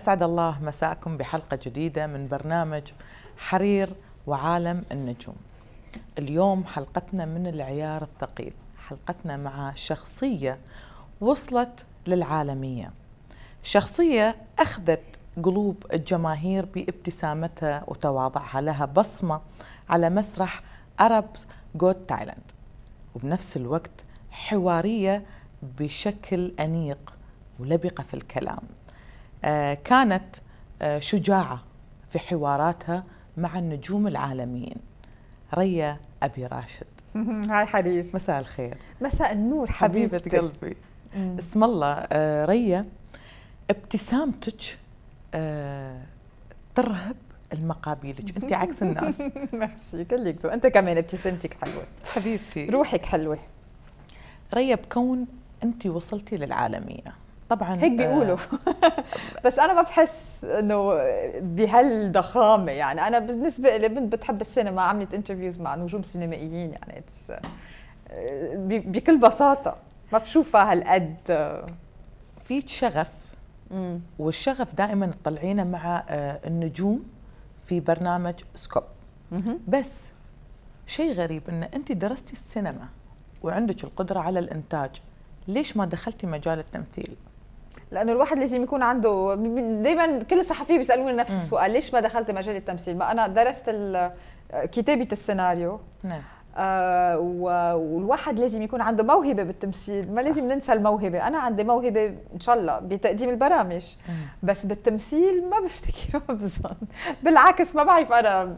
أسعد الله مساءكم بحلقة جديدة من برنامج حرير وعالم النجوم اليوم حلقتنا من العيار الثقيل حلقتنا مع شخصية وصلت للعالمية شخصية أخذت قلوب الجماهير بابتسامتها وتواضعها لها بصمة على مسرح أربز جود تايلاند وبنفس الوقت حوارية بشكل أنيق ولبقة في الكلام آه، كانت آه، شجاعة في حواراتها مع النجوم العالميين ريا أبي راشد هاي حرير مساء الخير مساء النور حبيبة, حبيبة قلبي اسم الله آه، ريا ابتسامتك ترهب المقابيلك انت عكس الناس ميرسي كلك انت كمان ابتسامتك حلوه حبيبتي روحك حلوه ريا بكون انت وصلتي للعالميه طبعا هيك بيقولوا آه، بس انا ما بحس انه بهالضخامه يعني انا بالنسبه لي بنت بتحب السينما عملت انترفيوز مع نجوم سينمائيين يعني آه، بكل بساطه ما بشوفها هالقد في شغف والشغف دائما تطلعينا مع آه، النجوم في برنامج سكوب بس شيء غريب ان انت درستي السينما وعندك القدره على الانتاج ليش ما دخلتي مجال التمثيل لانه الواحد لازم يكون عنده دائما كل الصحفيين بيسالوني نفس السؤال ليش ما دخلت مجال التمثيل ما انا درست كتابه السيناريو نعم آه والواحد لازم يكون عنده موهبه بالتمثيل ما صح. لازم ننسى الموهبه انا عندي موهبه ان شاء الله بتقديم البرامج بس بالتمثيل ما بفتكرها بظن بالعكس ما بعرف انا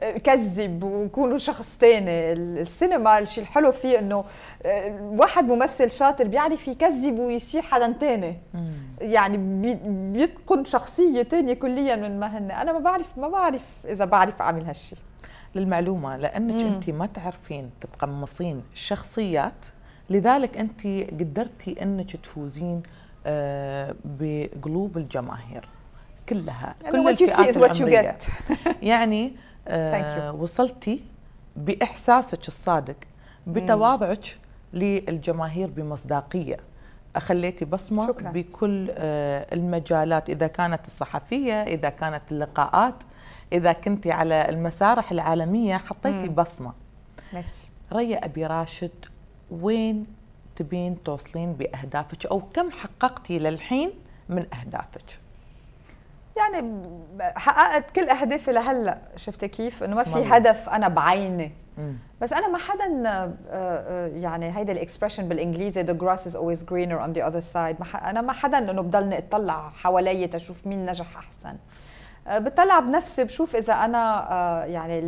آه، كذب وكونوا شخص تاني السينما الشيء الحلو فيه انه آه، واحد ممثل شاطر بيعرف يكذب ويصير حدا تاني يعني بيتقن شخصيه تانية كليا من ما هن انا ما بعرف ما بعرف اذا بعرف اعمل هالشيء للمعلومه لانك مم. انت ما تعرفين تتقمصين الشخصيات لذلك انت قدرتي انك تفوزين آه، بقلوب الجماهير كلها يعني كل الفئات العمريه يعني آه، وصلتي باحساسك الصادق بتواضعك للجماهير بمصداقيه أخليتي بصمه شكرا. بكل آه، المجالات اذا كانت الصحفيه اذا كانت اللقاءات إذا كنت على المسارح العالمية حطيتي بصمة ميرسي ريا أبي راشد وين تبين توصلين بأهدافك أو كم حققتي للحين من أهدافك يعني حققت كل أهدافي لهلأ شفت كيف إنه ما في هدف أنا بعيني بس انا ما حدا آه، آه، يعني هيدا الاكسبرشن بالانجليزي the grass is always greener on the other side ما انا ما حدا انه بضلني اطلع حوالي تشوف مين نجح احسن آه، بطلع بنفسي بشوف اذا انا آه، يعني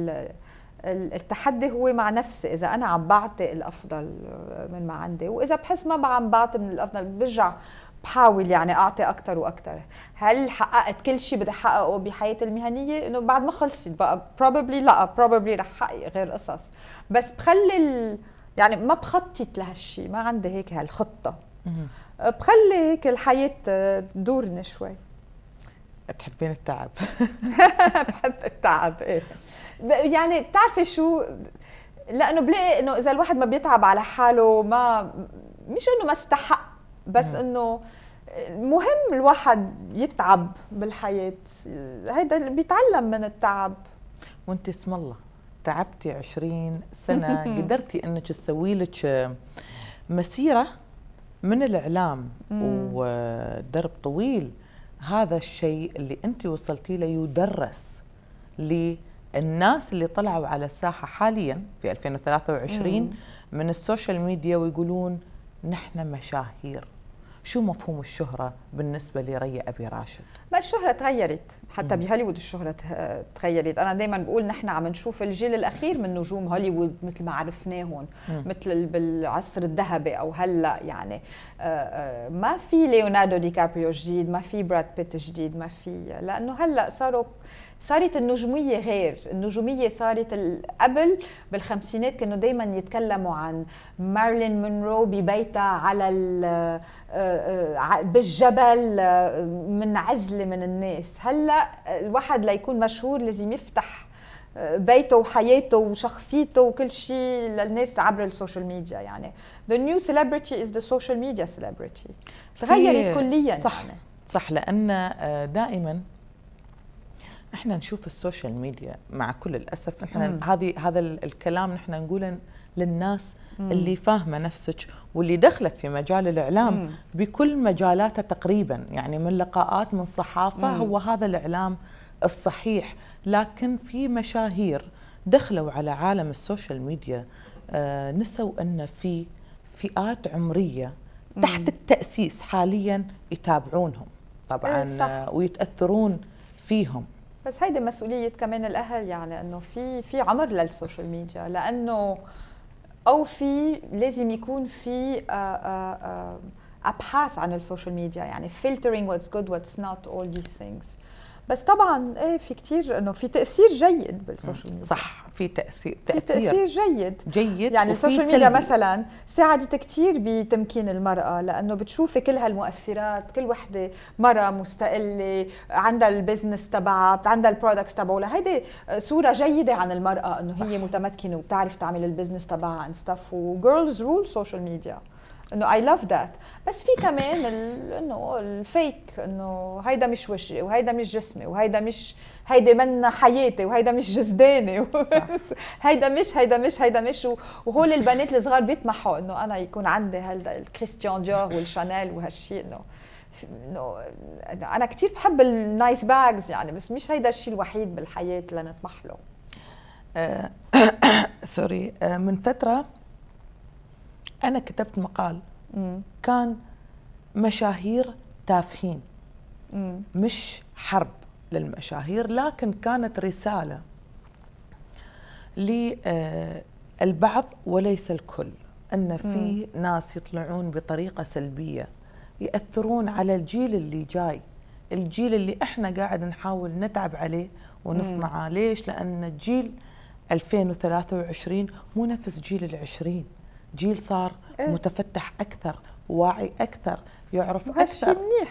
التحدي هو مع نفسي اذا انا عم بعطي الافضل آه، من ما عندي واذا بحس ما عم بعطي من الافضل برجع بحاول يعني اعطي اكثر واكثر هل حققت كل شيء بدي احققه بحياتي المهنيه انه بعد ما خلصت بقى probably لا probably رح حقق غير قصص بس بخلي ال... يعني ما بخطط لهالشيء ما عندي هيك هالخطه بخلي هيك الحياه تدورني شوي تحبين التعب بحب التعب ايه يعني بتعرفي شو لانه بلاقي انه اذا الواحد ما بيتعب على حاله ما مش انه ما استحق بس انه مهم الواحد يتعب بالحياه هيدا بيتعلم من التعب وانت اسم الله تعبتي 20 سنه قدرتي انك تسوي لك مسيره من الاعلام ودرب طويل هذا الشيء اللي انت وصلتي له يدرس للناس اللي طلعوا على الساحه حاليا في 2023 مم. من السوشيال ميديا ويقولون نحن مشاهير شو مفهوم الشهرة بالنسبة لريا أبي راشد؟ ما الشهرة تغيرت حتى بهوليوود الشهرة تغيرت أنا دايما بقول نحن عم نشوف الجيل الأخير من نجوم هوليوود مثل ما عرفناهم مثل بالعصر الذهبي أو هلأ يعني آه، آه، ما في ليوناردو دي كابريو جديد ما في براد بيت جديد ما في لأنه هلأ صاروا صارت النجوميه غير النجوميه صارت قبل بالخمسينات كانوا دائما يتكلموا عن مارلين مونرو ببيتها على آه، آه، بالجبل آه، منعزله من الناس هلا الواحد ليكون مشهور لازم يفتح بيته وحياته وشخصيته وكل شيء للناس عبر السوشيال ميديا يعني the new celebrity is the social media celebrity تغيرت كليا صح يعني. صح لان دائما احنا نشوف السوشيال ميديا مع كل الاسف احنا هذه هذا الكلام نحن نقوله للناس مم. اللي فاهمه نفسك واللي دخلت في مجال الاعلام مم. بكل مجالاته تقريبا يعني من لقاءات من صحافه مم. هو هذا الاعلام الصحيح لكن في مشاهير دخلوا على عالم السوشيال ميديا آه نسوا ان في فئات عمريه تحت التاسيس حاليا يتابعونهم طبعا إيه، صح. آه، ويتاثرون فيهم بس هيدي مسؤوليه كمان الاهل يعني انه في في عمر للسوشيال ميديا لانه او في لازم يكون في آه، آه، آه، ابحاث عن السوشيال ميديا يعني filtering what's good what's not all these things بس طبعا ايه في كتير انه في تاثير جيد بالسوشيال ميديا صح في تاثير تاثير في تاثير جيد جيد يعني السوشيال ميديا مثلا ساعدت كتير بتمكين المراه لانه بتشوفي كل هالمؤثرات كل وحده مره مستقله عندها البزنس تبعها عندها البرودكتس تبعها هيدي صوره جيده عن المراه انه هي متمكنه وبتعرف تعمل البزنس تبعها ان ستاف وجيرلز رول سوشيال ميديا انه اي لاف ذات بس في كمان انه الفيك انه هيدا مش وجهي وهيدا مش جسمي وهيدا مش هيدي منا حياتي وهيدا مش جزداني هيدا مش هيدا مش هيدا مش وهول البنات الصغار بيطمحوا انه انا يكون عندي هذا الكريستيان ديور والشانيل وهالشيء انه انه انا كثير بحب النايس باجز يعني بس مش هيدا الشيء الوحيد بالحياه اللي نطمح له سوري آه، آه، من فتره انا كتبت مقال مم. كان مشاهير تافهين مم. مش حرب للمشاهير لكن كانت رساله للبعض آه، وليس الكل ان في ناس يطلعون بطريقه سلبيه ياثرون على الجيل اللي جاي الجيل اللي احنا قاعد نحاول نتعب عليه ونصنعه ليش لان الجيل 2023 مو نفس جيل العشرين جيل صار إيه؟ متفتح اكثر واعي اكثر يعرف اكثر منيح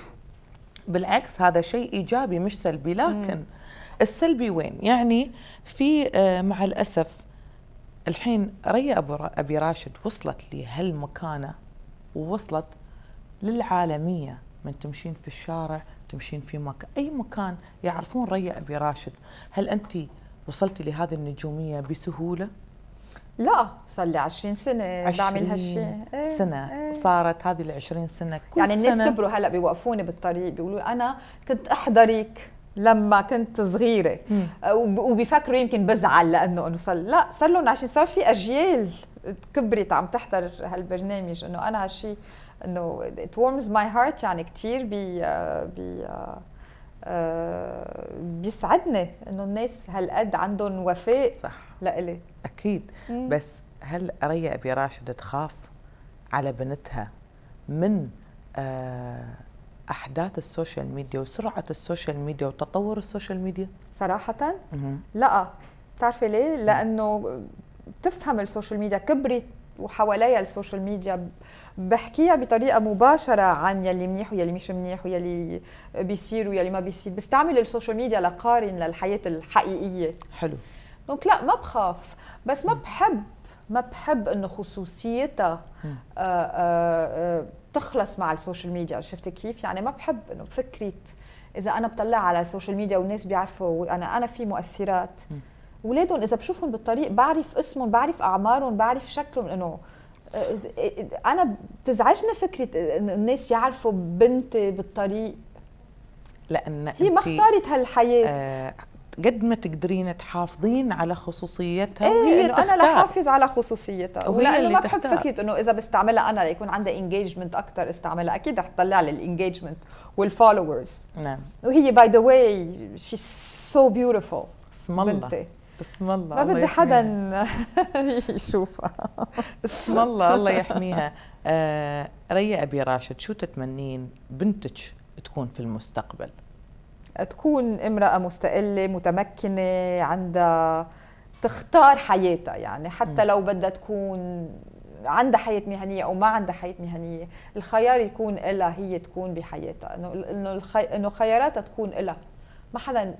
بالعكس هذا شيء ايجابي مش سلبي لكن مم. السلبي وين يعني في آه، مع الاسف الحين ريا ابو ابي راشد وصلت لهالمكانه ووصلت للعالميه من تمشين في الشارع تمشين في مكان اي مكان يعرفون ريا ابي راشد هل انت وصلتي لهذه النجوميه بسهوله لا صار لي 20 سنة بعمل هالشيء ايه سنة ايه صارت هذه ال 20 سنة كل يعني الناس سنة كبروا هلا بيوقفوني بالطريق بيقولوا انا كنت احضرك لما كنت صغيرة وبيفكروا يمكن بزعل لانه انه صار لا صار لهم 20 صار في اجيال كبرت عم تحضر هالبرنامج انه انا هالشيء انه it warms my heart يعني كثير بي بي آه، بيسعدنا انه الناس هالقد عندهم وفاء صح لإلي اكيد مم. بس هل ريا ابي راشد تخاف على بنتها من آه، احداث السوشيال ميديا وسرعه السوشيال ميديا وتطور السوشيال ميديا صراحه مم. لا بتعرفي ليه لانه بتفهم السوشيال ميديا كبرت وحواليا السوشيال ميديا بحكيها بطريقه مباشره عن يلي منيح ويلي مش منيح ويلي بيصير ويلي ما بيصير بستعمل السوشيال ميديا لقارن للحياه الحقيقيه حلو دونك لا ما بخاف بس ما بحب ما بحب انه خصوصيتها آآ آآ آه، آه، آه، تخلص مع السوشيال ميديا شفتي كيف يعني ما بحب انه فكره اذا انا بطلع على السوشيال ميديا والناس بيعرفوا انا انا في مؤثرات م. ولادهم اذا بشوفهم بالطريق بعرف اسمهم بعرف اعمارهم بعرف شكلهم انه آه، آه، انا بتزعجني فكره الناس يعرفوا بنتي بالطريق لان هي ما اختارت هالحياه آه قد ما تقدرين تحافظين على خصوصيتها إيه وهي إنه انا لحافظ على خصوصيتها وهي اللي ما بحب تختار. فكره انه اذا بستعملها انا ليكون عندها انجيجمنت اكثر استعملها اكيد رح تطلع لي الانجيجمنت والفولورز نعم وهي باي ذا واي شي سو بيوتيفول بنتي بسم الله ما بدي حدا يشوفها بسم الله الله يحميها آه ريا ابي راشد شو تتمنين بنتك تكون في المستقبل تكون امراه مستقله متمكنه عندها تختار حياتها يعني حتى لو بدها تكون عندها حياة مهنية أو ما عندها حياة مهنية الخيار يكون إلها هي تكون بحياتها إنه إنه الخي... إنه خياراتها تكون إلها ما حدا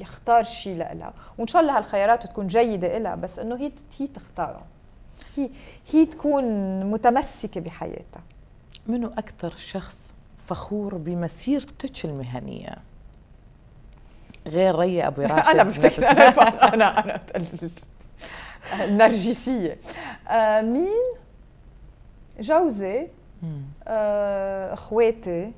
يختار شيء لها وان شاء الله هالخيارات تكون جيده لها بس انه هي هي تختاره هي هي تكون متمسكه بحياتها منو اكثر شخص فخور بمسيرتك المهنيه غير ريا ابو راشد انا بفتكر انا انا, أنا النرجسيه آه مين جوزي آه اخواتي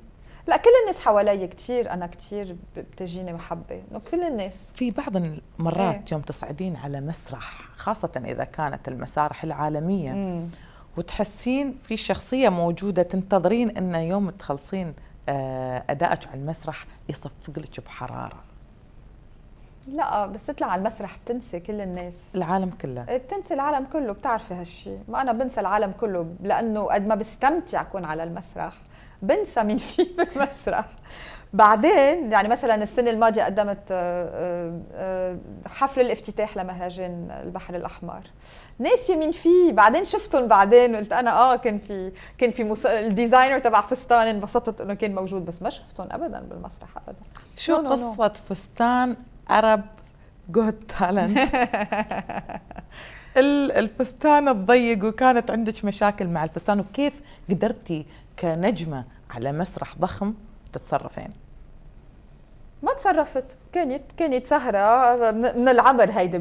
لا كل الناس حوالي كثير انا كثير بتجيني محبه انه كل الناس في بعض المرات ايه؟ يوم تصعدين على مسرح خاصه اذا كانت المسارح العالميه مم. وتحسين في شخصيه موجوده تنتظرين ان يوم تخلصين آه، ادائك على المسرح يصفق لك بحراره لا بس تطلع على المسرح بتنسي كل الناس العالم كله إيه، بتنسي العالم كله بتعرفي هالشي ما انا بنسى العالم كله لانه قد ما بستمتع اكون على المسرح بنسى مين في بالمسرح بعدين يعني مثلا السنه الماضيه قدمت آه، آه، آه، حفل الافتتاح لمهرجان البحر الاحمر ناسيه مين في بعدين شفتهم بعدين قلت انا اه كان في كان في مس... الديزاينر تبع فستان انبسطت انه كان موجود بس ما شفتهم ابدا بالمسرح ابدا شو no, no, no. قصه فستان عرب جود تالنت الفستان الضيق وكانت عندك مشاكل مع الفستان وكيف قدرتي كنجمة على مسرح ضخم تتصرفين ما تصرفت كانت كانت سهرة من آه، العمر هيدا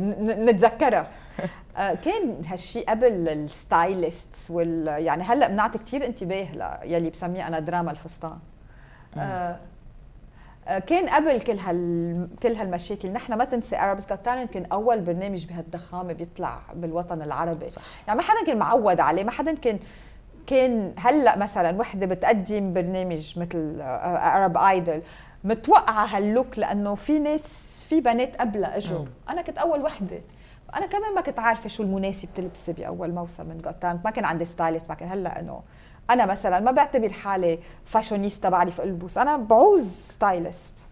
نتذكرها آه، كان هالشيء قبل الستايلست وال يعني هلا بنعطي كثير انتباه يلي بسميه انا دراما الفستان آه، كان قبل كل هال كل هالمشاكل نحن ما تنسي ارابز جوت تالنت كان اول برنامج بهالضخامه بيطلع بالوطن العربي صح. يعني ما حدا كان معود عليه ما حدا كان كان هلا مثلا وحده بتقدم برنامج مثل عرب ايدل متوقعه هاللوك لانه في ناس في بنات قبلها اجوا انا كنت اول وحده انا كمان ما كنت عارفه شو المناسب تلبسي باول موسم من جوت ما كان عندي ستايلست ما كان هلا انه انا مثلا ما بعتبر حالي فاشونيستا بعرف البس انا بعوز ستايلست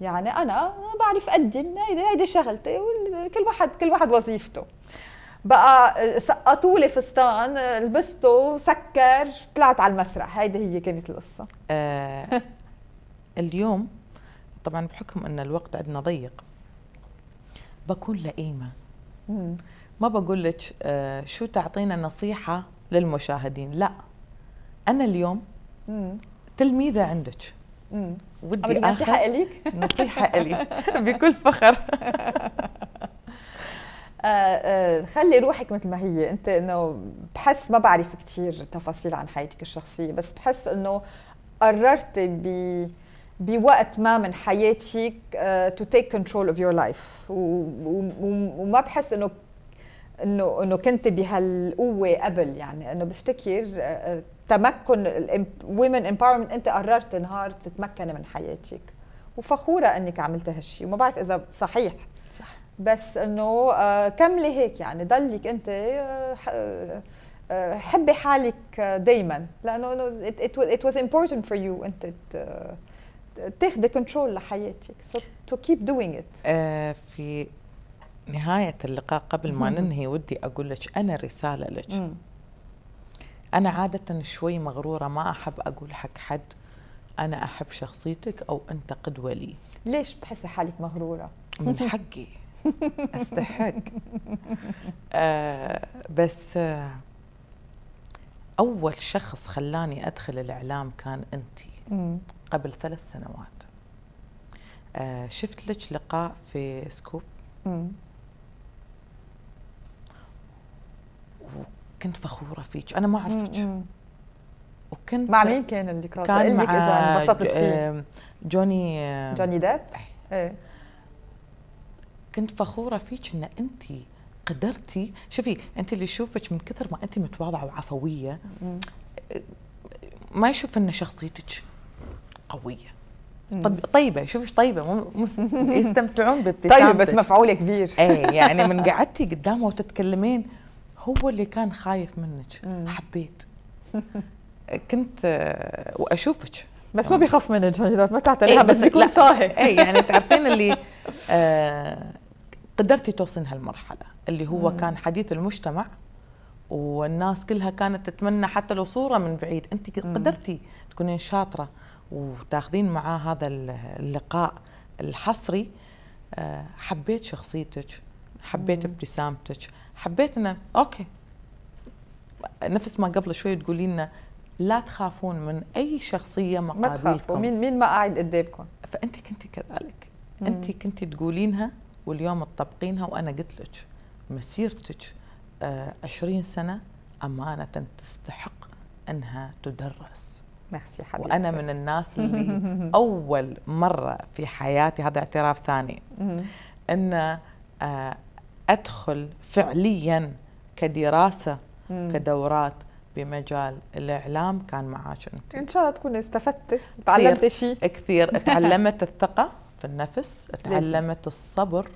يعني انا بعرف اقدم هيدي هيدي شغلتي وكل واحد كل واحد وظيفته بقى سقطوا لي فستان لبسته سكر طلعت على المسرح هيدي هي كانت القصه آه اليوم طبعا بحكم ان الوقت عندنا ضيق بكون لئيمه ما بقول لك آه شو تعطينا نصيحه للمشاهدين لا انا اليوم تلميذه عندك ودي نصيحه اليك نصيحه الي بكل فخر آه، آه، خلي روحك مثل ما هي انت انه بحس ما بعرف كثير تفاصيل عن حياتك الشخصيه بس بحس انه قررتي ب بوقت ما من حياتك تو تيك كنترول اوف يور لايف وما بحس انه انه انه كنت بهالقوه قبل يعني انه بفتكر آه، تمكن ويمن امباورمنت انت قررت نهار تتمكني من حياتك وفخوره انك عملت هالشيء وما بعرف اذا صحيح صح بس انه آه، كملي هيك يعني ضلك انت آه، آه، حبي حالك دائما لانه ات it was important for you انت تاخذي كنترول لحياتك so to keep doing it في نهاية اللقاء قبل ما ننهي ودي أقول لك أنا رسالة لك أنا عادة شوي مغرورة ما أحب أقول حق حد أنا أحب شخصيتك أو أنت قدوة لي ليش بتحسي حالك مغرورة؟ من حقي استحق آه بس آه اول شخص خلاني ادخل الاعلام كان انت قبل ثلاث سنوات آه شفت لك لقاء في سكوب وكنت فخوره فيك انا ما اعرفك وكنت مع مين كان اللقاء؟ كان مع اذا انبسطت فيه آه، جوني آه، جوني ديب؟ ايه, إيه. كنت فخوره فيك ان انت قدرتي شوفي انت اللي يشوفك من كثر ما انت متواضعه وعفويه ما يشوف ان شخصيتك قويه طب طيبه شوفش طيبه يستمتعون بابتسامتك طيبه بس مفعوله كبير اي يعني من قعدتي قدامه وتتكلمين هو اللي كان خايف منك حبيت كنت واشوفك بس ما آه. بيخاف منك ما تعتريها بس, بس بيكون صاحي اي يعني تعرفين اللي آه قدرتي توصلين هالمرحله اللي هو مم. كان حديث المجتمع والناس كلها كانت تتمنى حتى لو صوره من بعيد انت قدرتي تكونين شاطره وتاخذين معاه هذا اللقاء الحصري آه، حبيت شخصيتك حبيت ابتسامتك حبيت ان اوكي نفس ما قبل شوي تقولي لنا لا تخافون من اي شخصيه مقابلكم ما تخافوا مين مين ما قاعد قدامكم فانت كنت كذلك انت كنت تقولينها واليوم تطبقينها وأنا قلت لك مسيرتك آه، عشرين سنة أمانة تستحق أنها تدرس ميرسي حبيبتي وأنا من الناس اللي أول مرة في حياتي هذا اعتراف ثاني أن آه، أدخل فعليا كدراسة كدورات بمجال الإعلام كان معاك أنت إن شاء الله تكون استفدت تعلمت شيء كثير تعلمت الثقة في النفس تعلمت الصبر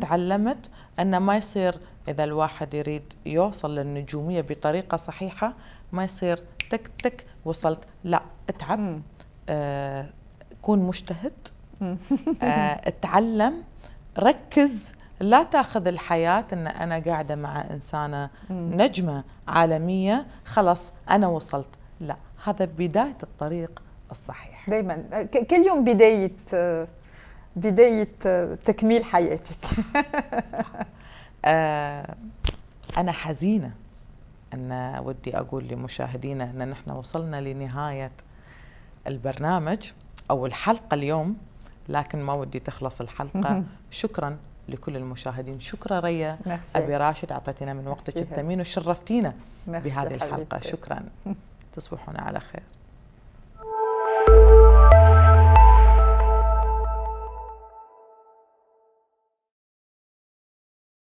تعلمت ان ما يصير اذا الواحد يريد يوصل للنجوميه بطريقه صحيحه ما يصير تك تك وصلت لا اتعب آه كون مجتهد آه اتعلم ركز لا تاخذ الحياه ان انا قاعده مع انسانه نجمه عالميه خلاص انا وصلت لا هذا بدايه الطريق الصحيح دائما آه، كل يوم بدايه آه، بدايه آه، تكميل حياتك صح. آه انا حزينه ان ودي اقول لمشاهدينا ان نحن وصلنا لنهايه البرنامج او الحلقه اليوم لكن ما ودي تخلص الحلقه شكرا لكل المشاهدين شكرا ريا مرسي. ابي راشد اعطيتنا من وقتك الثمين وشرفتينا بهذه الحلقه حبيبتي. شكرا تصبحون على خير